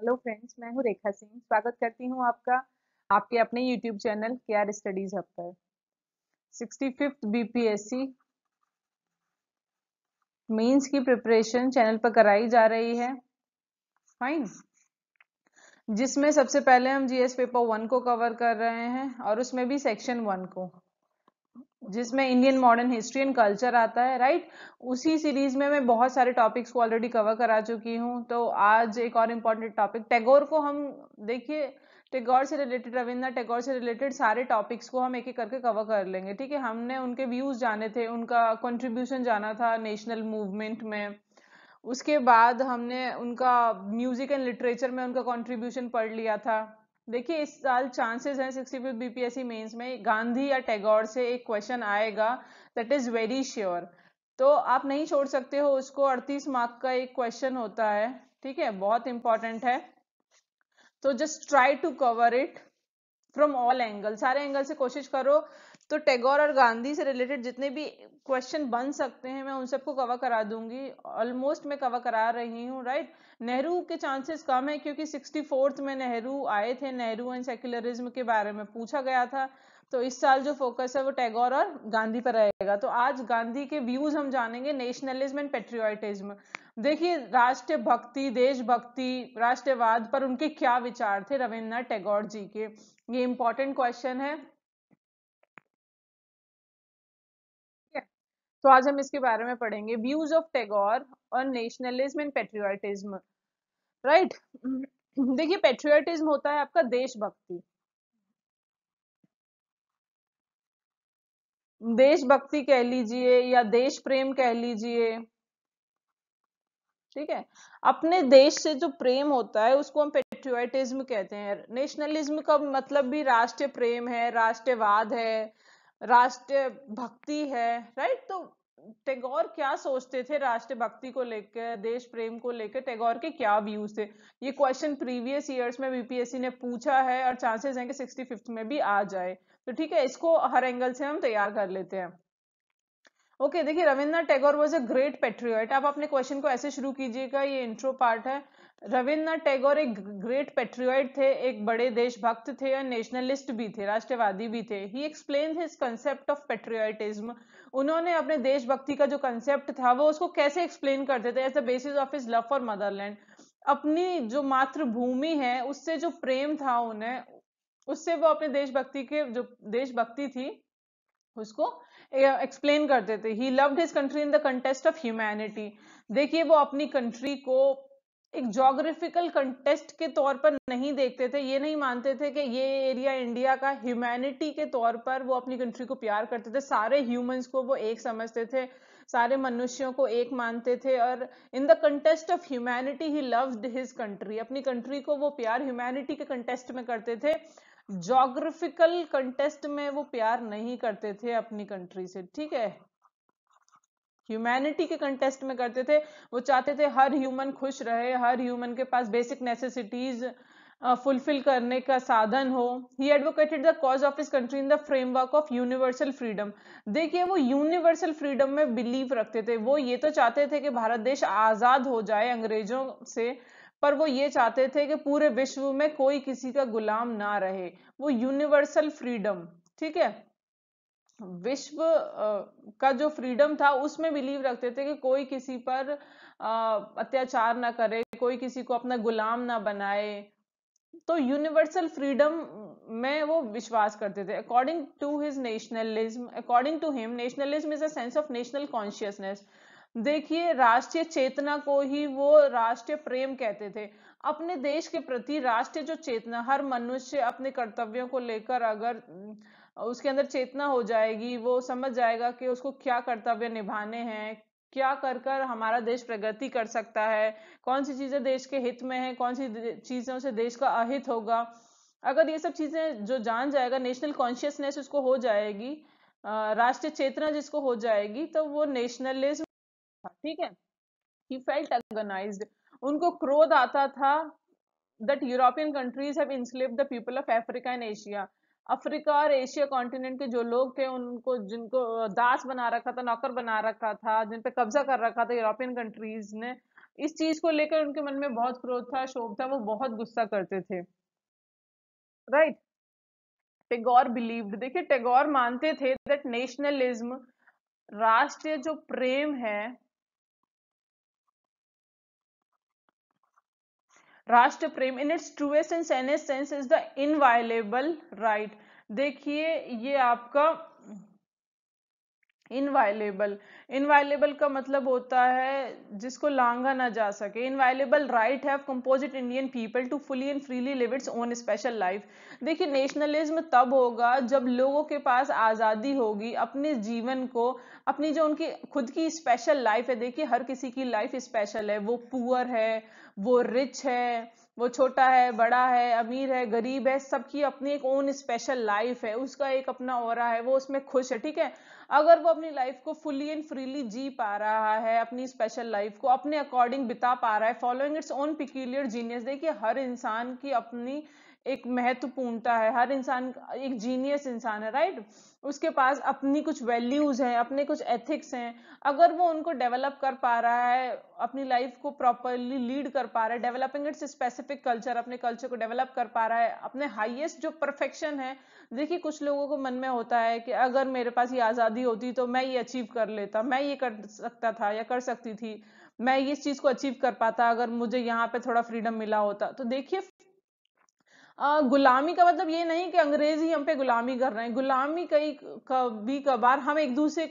Hello friends मैं हूं रेखा सिंह स्वागत करती हूं आपका आपके अपने YouTube channel K R studies hub पर सिक्सटी फिफ्थ बीपीएससी मेंस की प्रिपरेशन चैनल पर कराई जा रही है फाइन जिसमें सबसे पहले हम जीएस पेपर वन को कवर कर रहे हैं और उसमें भी सेक्शन वन को जिसमें Indian modern history and culture आता है राइट उसी सीरीज में मैं बहुत सारे टॉपिक्स को ऑलरेडी कवर करा चुकी हूँ तो आज एक और इम्पॉर्टेंट टॉपिक टैगोर को हम देखिए टैगोर से रिलेटेड रविंद्रनाथ टैगोर से रिलेटेड सारे टॉपिक्स को हम एक एक करके कवर कर लेंगे ठीक है हमने उनके व्यूज जाने थे उनका कंट्रीब्यूशन जाना था नेशनल मूवमेंट में उसके बाद हमने उनका म्यूजिक एंड लिटरेचर में उनका कंट्रीब्यूशन पढ़ लिया था देखिए इस साल चांसेस हैं सिक्सटी फिफ्थ बीपीएससी मेन्स में गांधी या टैगोर से एक क्वेश्चन आएगा दैट इज वेरी श्योर तो आप नहीं छोड़ सकते हो उसको अड़तीस मार्क का एक क्वेश्चन होता है ठीक है बहुत इंपॉर्टेंट है तो just try to cover it from all angle सारे एंगल से कोशिश करो तो टैगोर और गांधी से रिलेटेड जितने भी क्वेश्चन बन सकते हैं मैं उन सबको कवर करा दूंगी ऑलमोस्ट मैं कवर करा रही हूँ राइट नेहरू के चांसेस कम है क्योंकि सिक्सटी फोर्थ में नेहरू आए थे नेहरू एंड सेक्युलरिज्म के बारे में पूछा गया था तो इस साल जो फोकस है वो टैगोर और गांधी पर रहेगा तो आज गांधी के व्यूज हम जानेंगे नेशनलिज्म एंड पेट्रियाटिज्म देखिए राष्ट्र भक्ति देशभक्ति राष्ट्रवाद पर उनके क्या विचार थे रविन्द्रनाथ टैगोर जी के ये इंपॉर्टेंट क्वेश्चन है तो आज हम इसके बारे में पढ़ेंगे व्यूज ऑफ टेगोर और नेशनलिज्म एंड पेट्रियाटिज्म राइट देखिए पेट्रियाटिज्म होता है आपका देशभक्ति देशभक्ति कह लीजिए या देश प्रेम कह लीजिए ठीक है अपने देश से जो प्रेम होता है उसको हम पेट्रियाटिज्म कहते हैं नेशनलिज्म का मतलब भी राष्ट्रीय प्रेम है राष्ट्रवाद है राष्ट्र भक्ति है राइट तो टैगोर क्या सोचते थे राष्ट्र भक्ति को लेकर देश प्रेम को लेकर टैगोर के क्या व्यूज थे ये क्वेश्चन प्रीवियस ईयर्स में बीपीएससी ने पूछा है और चांसेस हैं कि सिक्सटी फिफ्थ में भी आ जाए तो ठीक है इसको हर एंगल से हम तैयार कर लेते हैं ओके देखिए Rabindranath Tagore was a great patriot आप अपने क्वेश्चन को ऐसे शुरू कीजिएगा ये इंट्रो पार्ट है रविन्द्रनाथ टैगोर एक ग्रेट पेट्रियट थे एक बड़े देशभक्त थे और नेशनलिस्ट भी थे राष्ट्रवादी भी थे he explain his concept of patriotism उन्होंने अपने देशभक्ति का जो कंसेप्ट था वो उसको कैसे एक्सप्लेन करते थे as the basis of his love for motherland अपनी जो मातृभूमि है उससे जो प्रेम था उन्हें उससे वो अपने देशभक्ति के जो देशभक्ति थी उसको एक्सप्लेन करते थे he loved his country in the context of humanity देखिए वो अपनी कंट्री को एक जोग्राफिकल कंटेस्ट के तौर पर नहीं देखते थे ये नहीं मानते थे कि ये एरिया इंडिया का ह्यूमैनिटी के तौर पर वो अपनी कंट्री को प्यार करते थे सारे ह्यूमंस को वो एक समझते थे सारे मनुष्यों को एक मानते थे और in the context of humanity he loved his country अपनी कंट्री को वो प्यार ह्यूमैनिटी के कंटेस्ट में करते थे जोग्राफिकल कंटेस्ट में वो प्यार नहीं करते थे अपनी कंट्री से ठीक है ह्यूमैनिटी के कंटेस्ट में करते थे वो चाहते थे हर ह्यूमन खुश रहे हर ह्यूमन के पास बेसिक नेसेसिटीज फुलफिल करने का साधन हो he advocated the cause of his country in the framework of universal freedom देखिए वो यूनिवर्सल फ्रीडम में बिलीव रखते थे वो ये तो चाहते थे कि भारत देश आज़ाद हो जाए अंग्रेजों से पर वो ये चाहते थे कि पूरे विश्व में कोई किसी का गुलाम ना रहे वो यूनिवर्सल फ्रीडम ठीक है विश्व का जो फ्रीडम था उसमें बिलीव रखते थे कि कोई किसी पर अत्याचार ना करे कोई किसी को अपना गुलाम ना बनाए तो यूनिवर्सल फ्रीडम में वो विश्वास करते थे according to his nationalism according to him nationalism is a sense of national consciousness देखिए राष्ट्रीय चेतना को ही वो राष्ट्रीय प्रेम कहते थे अपने देश के प्रति राष्ट्रीय जो चेतना हर मनुष्य अपने कर्तव्यों को लेकर अगर उसके अंदर चेतना हो जाएगी वो समझ जाएगा कि उसको क्या कर्तव्य निभाने हैं क्या कर कर हमारा देश प्रगति कर सकता है कौन सी चीज़ें देश के हित में है कौन सी चीज़ों से देश का अहित होगा अगर ये सब चीज़ें जो जान जाएगा नेशनल कॉन्शियसनेस उसको हो जाएगी राष्ट्रीय चेतना जिसको हो जाएगी तो वो नेशनलिज्म ठीक है ही फेल्ट अगनाइज्ड उनको क्रोध आता था दट यूरोपियन कंट्रीज है people of people and Asia Africa और एशिया कॉन्टिनेंट के जो लोग थे उनको जिनको दास बना रखा था नौकर बना रखा था जिन पे कब्जा कर रखा था यूरोपियन कंट्रीज ने इस चीज को लेकर उनके मन में बहुत क्रोध था शोभ था वो बहुत गुस्सा करते थे राइट टेगोर बिलीव्ड देखिए टेगोर मानते थे दैट नेशनलिज्म राष्ट्रीय जो प्रेम है राष्ट्र प्रेम in its truest and sense is the inviolable right देखिए ये आपका इनवायलेबल इनवायलेबल का मतलब होता है जिसको लांगा ना जा सके inviolable right have composite Indian people to fully and freely live its own special life देखिए नेशनलिज्म तब होगा जब लोगों के पास आज़ादी होगी अपने जीवन को अपनी जो उनकी खुद की स्पेशल लाइफ है देखिए हर किसी की लाइफ स्पेशल है वो पुअर है वो रिच है वो छोटा है बड़ा है अमीर है गरीब है सबकी अपनी एक ओन स्पेशल लाइफ है उसका एक अपना और है वो उसमें खुश है ठीक है अगर वो अपनी लाइफ को फुली एंड फ्रीली जी पा रहा है अपनी स्पेशल लाइफ को अपने अकॉर्डिंग बिता पा रहा है following its own peculiar genius देखिए हर इंसान की अपनी एक महत्वपूर्णता है हर इंसान एक जीनियस इंसान है राइट उसके पास अपनी कुछ वैल्यूज हैं अपने कुछ एथिक्स हैं अगर वो उनको डेवलप कर पा रहा है अपनी लाइफ को प्रॉपरली लीड कर पा रहा है डेवलपिंग इट्स स्पेसिफिक कल्चर अपने कल्चर को डेवलप कर पा रहा है अपने हाईएस्ट जो परफेक्शन है देखिए कुछ लोगों को मन में होता है कि अगर मेरे पास ये आज़ादी होती तो मैं ये अचीव कर लेता मैं ये कर सकता था या कर सकती थी मैं इस चीज़ को अचीव कर पाता अगर मुझे यहाँ पे थोड़ा फ्रीडम मिला होता तो देखिए गुलामी का मतलब ये नहीं कि अंग्रेज ही हम पे गुलामी कर रहे हैं गुलामी कई कभी कभार हम एक दूसरे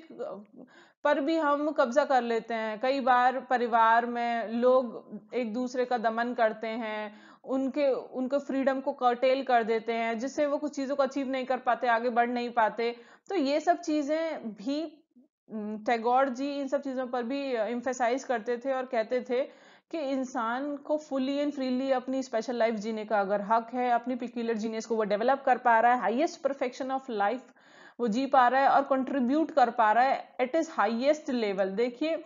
पर भी हम कब्जा कर लेते हैं कई बार परिवार में लोग एक दूसरे का दमन करते हैं उनके उनके फ्रीडम को कर्टेल कर देते हैं जिससे वो कुछ चीज़ों को अचीव नहीं कर पाते आगे बढ़ नहीं पाते तो ये सब चीज़ें भी टैगोर जी इन सब चीज़ों पर भी इम्फेसाइज करते थे और कहते थे कि इंसान को फुली एंड फ्रीली अपनी स्पेशल लाइफ जीने का अगर हक है अपनी पिक्यूलर जीनियस को वो डेवलप कर पा रहा है हाईएस्ट परफेक्शन ऑफ लाइफ वो जी पा रहा है और कंट्रीब्यूट कर पा रहा है एट इज हाईएस्ट लेवल देखिए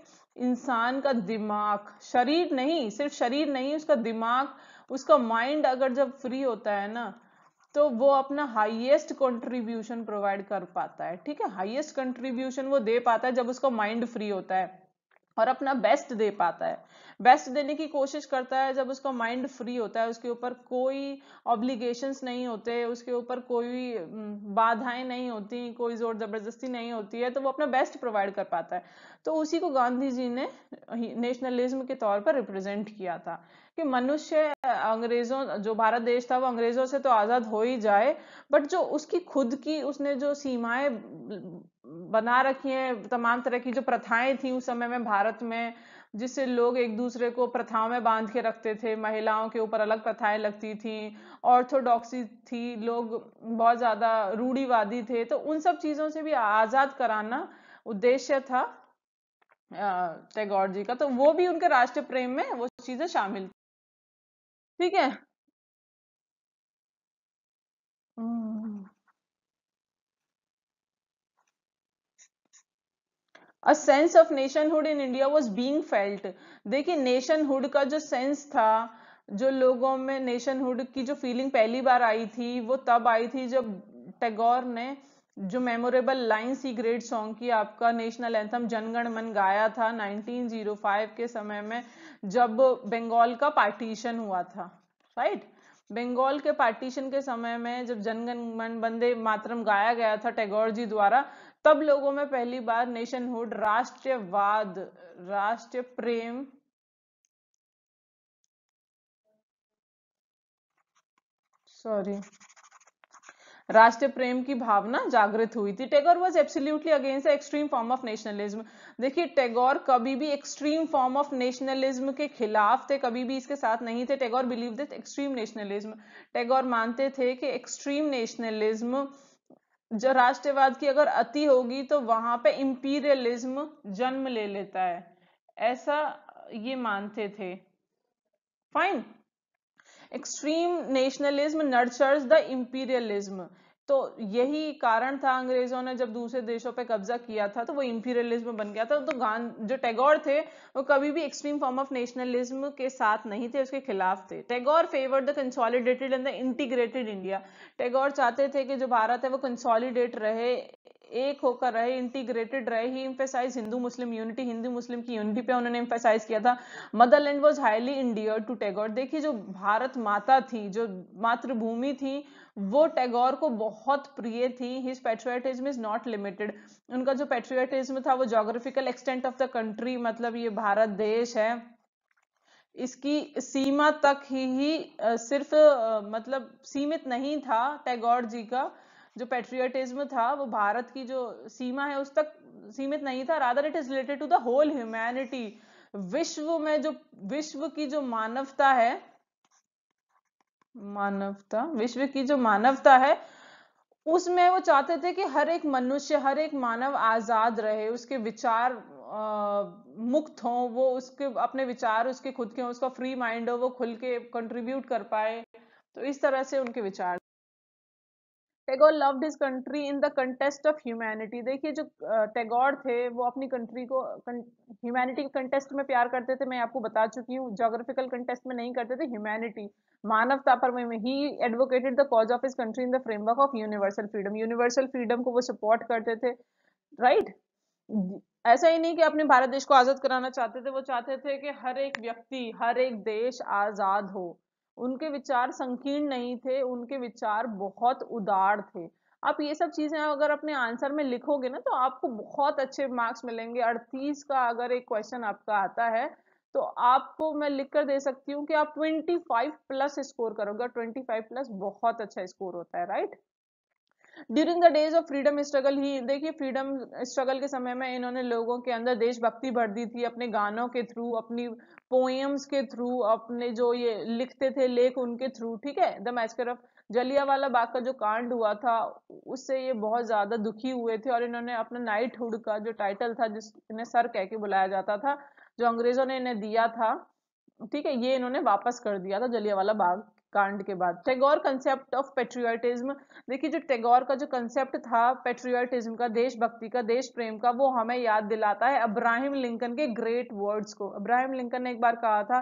इंसान का दिमाग शरीर नहीं सिर्फ शरीर नहीं उसका दिमाग उसका माइंड अगर जब फ्री होता है ना तो वो अपना हाईएस्ट कंट्रीब्यूशन प्रोवाइड कर पाता है ठीक है हाईएस्ट कंट्रीब्यूशन वो दे पाता है जब उसका माइंड फ्री होता है और अपना बेस्ट दे पाता है बेस्ट देने की कोशिश करता है जब उसका माइंड फ्री होता है उसके ऊपर कोई ऑब्लिगेशंस नहीं होते उसके ऊपर कोई बाधाएं नहीं होती कोई ज़ोर ज़बरदस्ती नहीं होती है तो वो अपना बेस्ट प्रोवाइड कर पाता है तो उसी को गांधी जी ने नेशनलिज्म के तौर पर रिप्रेजेंट किया था कि मनुष्य अंग्रेजों जो भारत देश था वो अंग्रेजों से तो आज़ाद हो ही जाए बट जो उसकी खुद की उसने जो सीमाएं बना रखी हैं तमाम तरह की जो प्रथाएं थी उस समय में भारत में जिससे लोग एक दूसरे को प्रथाओं में बांध के रखते थे महिलाओं के ऊपर अलग प्रथाएं लगती थी ऑर्थोडॉक्सी थी लोग बहुत ज़्यादा रूढ़ीवादी थे तो उन सब चीज़ों से भी आज़ाद कराना उद्देश्य था टैगोर जी का तो वो भी उनके राष्ट्र प्रेम में वो चीज़ें शामिल ठीक है hmm. A sense of nationhood in India was being felt देखिए नेशनहुड का जो सेंस था जो लोगों में नेशनहुड की जो फीलिंग पहली बार आई थी वो तब आई थी जब टैगोर ने जो मेमोरेबल लाइन सी ग्रेट सॉन्ग की आपका नेशनल एंथम जनगण मन गाया था 1905 के समय में जब बंगाल का पार्टीशन हुआ था राइट right? बंगाल के पार्टीशन के समय में जब जनगण मन बंदे मातरम गाया गया था टैगोर जी द्वारा तब लोगों में पहली बार नेशनहुड राष्ट्रवाद राष्ट्र प्रेम सॉरी राष्ट्र प्रेम की भावना जागृत हुई थी Tagore was absolutely against extreme form of nationalism देखिए टेगोर कभी भी एक्सट्रीम फॉर्म ऑफ नेशनलिज्म के खिलाफ थे कभी भी इसके साथ नहीं थे टेगोर बिलीव दिथ एक्सट्रीम नेशनलिज्म टेगोर मानते थे कि एक्सट्रीम नेशनलिज्म जो राष्ट्रवाद की अगर अति होगी तो वहां पे इंपीरियलिज्म जन्म ले लेता है ऐसा ये मानते थे fine extreme nationalism nurtures the imperialism तो यही कारण था अंग्रेजों ने जब दूसरे देशों पर कब्जा किया था तो वो इंपीरियलिज्म बन गया था तो गान जो टैगोर थे वो कभी भी एक्सट्रीम फॉर्म ऑफ नेशनलिज्म के साथ नहीं थे उसके खिलाफ थे Tagore favour the consolidated and the integrated India Tagore चाहते थे कि जो भारत है वो कंसोलिडेट रहे एक होकर रहे इंटीग्रेटेड रहे he emphasize Hindu Muslim unity Hindu मुस्लिम की यूनिटी पे उन्होंने इम्फेसाइज किया था motherland was highly endear to Tagore देखिए जो भारत माता थी जो मातृभूमि थी वो टैगोर को बहुत प्रिय थी his patriotism is not limited उनका जो पेट्रियाटिज्म था वो geographical extent of the country मतलब ये भारत देश है इसकी सीमा तक ही, ही सिर्फ मतलब सीमित नहीं था टैगोर जी का जो पेट्रियटिज्म था वो भारत की जो सीमा है उस तक सीमित नहीं था rather it is related to the whole humanity विश्व में जो विश्व की जो मानवता है मानवता विश्व की जो मानवता है उसमें वो चाहते थे कि हर एक मनुष्य हर एक मानव आजाद रहे उसके विचार आ, मुक्त हो वो उसके अपने विचार उसके खुद के हो उसका फ्री माइंड हो वो खुल के कंट्रीब्यूट कर पाए तो इस तरह से उनके विचार Tagore loved his country in the context of humanity देखिए जो टैगोर थे वो अपनी कंट्री को ह्यूमैनिटी के कंटेस्ट में प्यार करते थे मैं आपको बता चुकी हूँ जोग्राफिकल कंटेस्ट में नहीं करते थे ह्यूमैनिटी मानवता पर he advocated the cause of his country in the framework of universal freedom universal freedom को वो सपोर्ट करते थे राइट right? ऐसा ही नहीं कि अपने भारत देश को आज़ाद कराना चाहते थे वो चाहते थे कि हर एक व्यक्ति हर एक देश आज़ाद हो उनके विचार संकीर्ण नहीं थे उनके विचार बहुत उदार थे आप ये सब चीज़ें अगर अपने आंसर में लिखोगे ना तो आपको बहुत अच्छे मार्क्स मिलेंगे अड़तीस का अगर एक क्वेश्चन आपका आता है तो आपको मैं लिख कर दे सकती हूँ कि आप 25 प्लस स्कोर करोगे 25 प्लस बहुत अच्छा स्कोर होता है right during the days of freedom struggle he देखिए फ्रीडम स्ट्रगल के समय में इन्होंने लोगों के अंदर देशभक्ति भर दी थी अपने गानों के थ्रू अपनी पोएम्स के थ्रू अपने जो ये लिखते थे लेख उनके थ्रू ठीक है the massacre of Jallianwala Bagh का जो कांड हुआ था उससे ये बहुत ज़्यादा दुखी हुए थे और इन्होंने अपना नाइट हुड का जो टाइटल था जिस इन्हें सर कह के बुलाया जाता था जो अंग्रेज़ों ने इन्हें दिया था ठीक है ये इन्होंने वापस कर दिया था जलिया वाला बाग कांड के बाद टैगोर कंसेप्ट ऑफ पेट्रियाटिज्म देखिए जो टैगोर का जो कंसेप्ट था पेट्रियाटिज्म का देशभक्ति का देश प्रेम का वो हमें याद दिलाता है अब्राहिम लिंकन के ग्रेट वर्ड्स को अब्राहिम लिंकन ने एक बार कहा था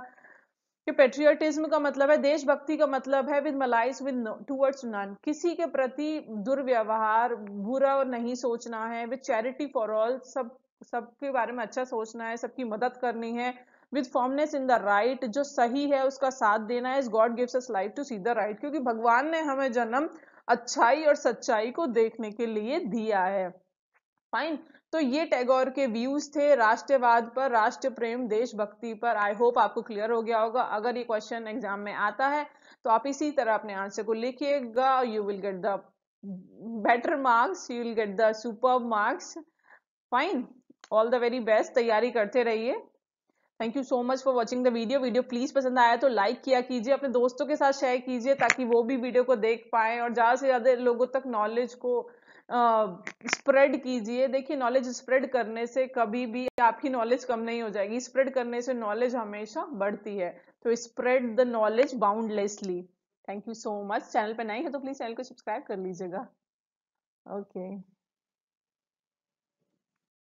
कि पेट्रियटिज्म का मतलब है देशभक्ति का मतलब है with malice with towards none किसी के प्रति दुर्व्यवहार बुरा नहीं सोचना है विद चैरिटी फॉर ऑल सब सबके बारे में अच्छा सोचना है सबकी मदद करनी है with firmness in the right जो सही है उसका साथ देना है God gives us life to see the right क्योंकि भगवान ने हमें जन्म अच्छाई और सच्चाई को देखने के लिए दिया है फाइन तो ये टैगोर के व्यूज थे राष्ट्रवाद पर राष्ट्र प्रेम देशभक्ति पर आई होप आपको क्लियर हो गया होगा अगर ये क्वेश्चन एग्जाम में आता है तो आप इसी तरह अपने आंसर को लिखिएगा you will get the better marks you will get the super marks fine all the very best तैयारी करते रहिए thank you so much for watching the video video please पसंद आया तो लाइक किया कीजिए अपने दोस्तों के साथ शेयर कीजिए ताकि वो भी वीडियो को देख पाए और ज़्यादा से ज़्यादा लोगों तक नॉलेज को स्प्रेड uh, कीजिए देखिए नॉलेज स्प्रेड करने से कभी भी आपकी नॉलेज कम नहीं हो जाएगी स्प्रेड करने से नॉलेज हमेशा बढ़ती है तो spread the knowledge boundlessly thank you so much channel पर नई है तो प्लीज़ चैनल को सब्सक्राइब कर लीजिएगा ओके okay.